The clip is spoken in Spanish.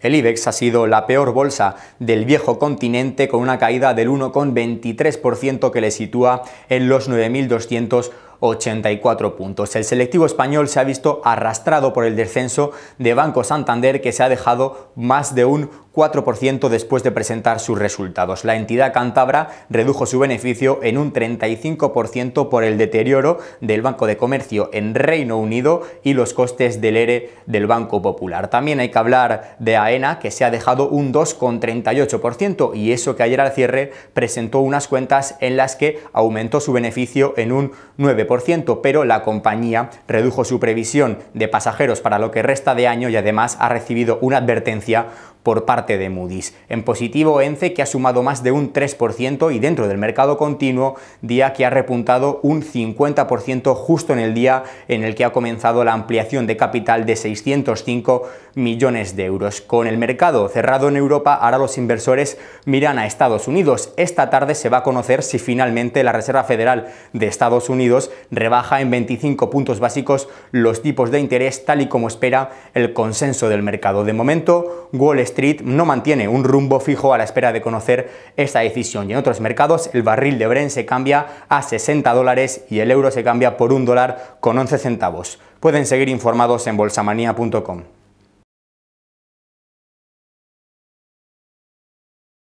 El IBEX ha sido la peor bolsa del viejo continente con una caída del 1,23% que le sitúa en los 9.284 puntos. El selectivo español se ha visto arrastrado por el descenso de Banco Santander que se ha dejado más de un 4% después de presentar sus resultados. La entidad cántabra redujo su beneficio en un 35% por el deterioro del Banco de Comercio en Reino Unido y los costes del ERE del Banco Popular. También hay que hablar de AENA, que se ha dejado un 2,38% y eso que ayer al cierre presentó unas cuentas en las que aumentó su beneficio en un 9%, pero la compañía redujo su previsión de pasajeros para lo que resta de año y además ha recibido una advertencia por parte de Moody's. En positivo, ENCE, que ha sumado más de un 3% y dentro del mercado continuo, día que ha repuntado un 50% justo en el día en el que ha comenzado la ampliación de capital de 605 millones de euros. Con el mercado cerrado en Europa, ahora los inversores miran a Estados Unidos. Esta tarde se va a conocer si finalmente la Reserva Federal de Estados Unidos rebaja en 25 puntos básicos los tipos de interés tal y como espera el consenso del mercado. De momento, Wall Street no no mantiene un rumbo fijo a la espera de conocer esta decisión. Y en otros mercados el barril de Bren se cambia a 60 dólares y el euro se cambia por un dólar con 11 centavos. Pueden seguir informados en bolsamanía.com.